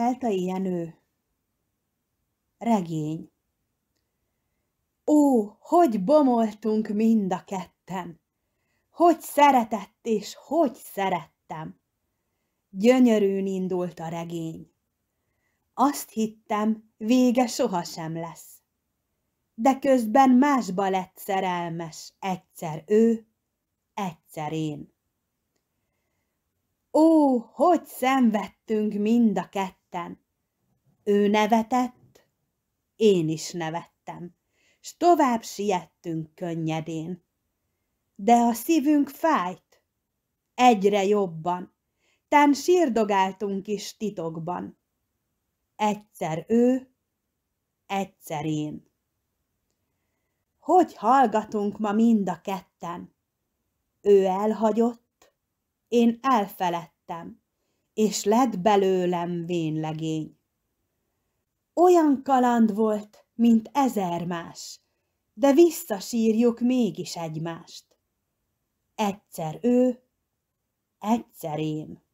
Heltai Jenő Regény Ó, hogy bomoltunk mind a ketten! Hogy szeretett és hogy szerettem! Gyönyörűn indult a regény. Azt hittem, vége sohasem lesz. De közben másba lett szerelmes, egyszer ő, egyszer én. Ó, hogy szenvedtünk mind a ketten! nevettem. Ő nevetett, én is nevettem, s tovább siettünk könnyedén. De a szívünk fájt, egyre jobban, tán sírdogáltunk is titokban. Egyszer ő, egyszer én. Hogy hallgatunk ma mind a ketten? Ő elhagyott, én elfeledtem és lett belőlem vénlegény. Olyan kaland volt, mint ezer más, de visszasírjuk mégis egymást. Egyszer ő, egyszer én.